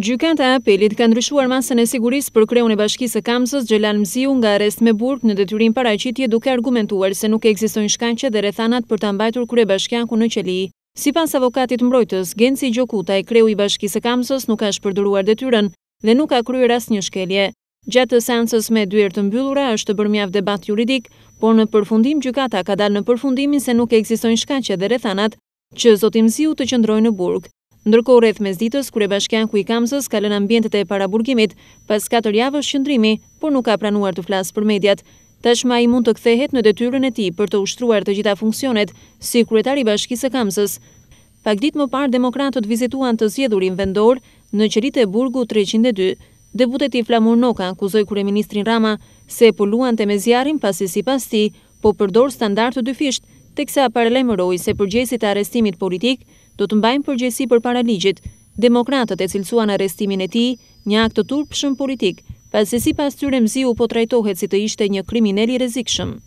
Gjykat e apelit ka ndryshuar masën e sigurisë për kreun e bashkisë Kamsës Gjelan Mziu nga arrest me burg në detyrim paraqitje duke argumentuar se nuk ekzistojnë shkaqe dhe rethanat për ta mbajtur krye bashkiaku në qeli. Sipas avokatit mbrojtës Genci Gjokutaj, kreu i bashkisë Kamsës nuk ka shpërdoruar detyrën dhe nuk ka kryer asnjë shkelje. Gjatë të seancës me dy të mbyllura është bërë bërmjav debat juridik, por në përfundim gjykata ka dalë në përfundimin se nuk ekzistojnë shkaqe dhe rrethanat që Zotimziu të qëndrojë në burg. Ndërko rreth me zditës, kure bashkjan ku i kamësës ka lën ambjentet e paraburgimit, pas 4 javë është qëndrimi, por nuk ka pranuar të flasë për mediat. Tashma i mund të kthehet në detyrën e ti për të ushtruar të gjitha funksionet, si kuretari bashkisë e kamësës. Pak dit më parë, demokratët vizituan të zjedhurin vendor në qërit e burgu 302. Deputeti Flamur Noka, kuzoj kure ministrin Rama, se poluan të me pasi si pas ti, po përdor standartë të dyfisht, të kësa paralemëroj se përgjesit e arestimit politik do të mbajnë përgjesi për paraligjit, demokratët e cilësuan arestimin e ti një akt të turpëshëm politik, pasi si pas tyre mziu po trajtohet si të ishte një kriminelli rezikshëm.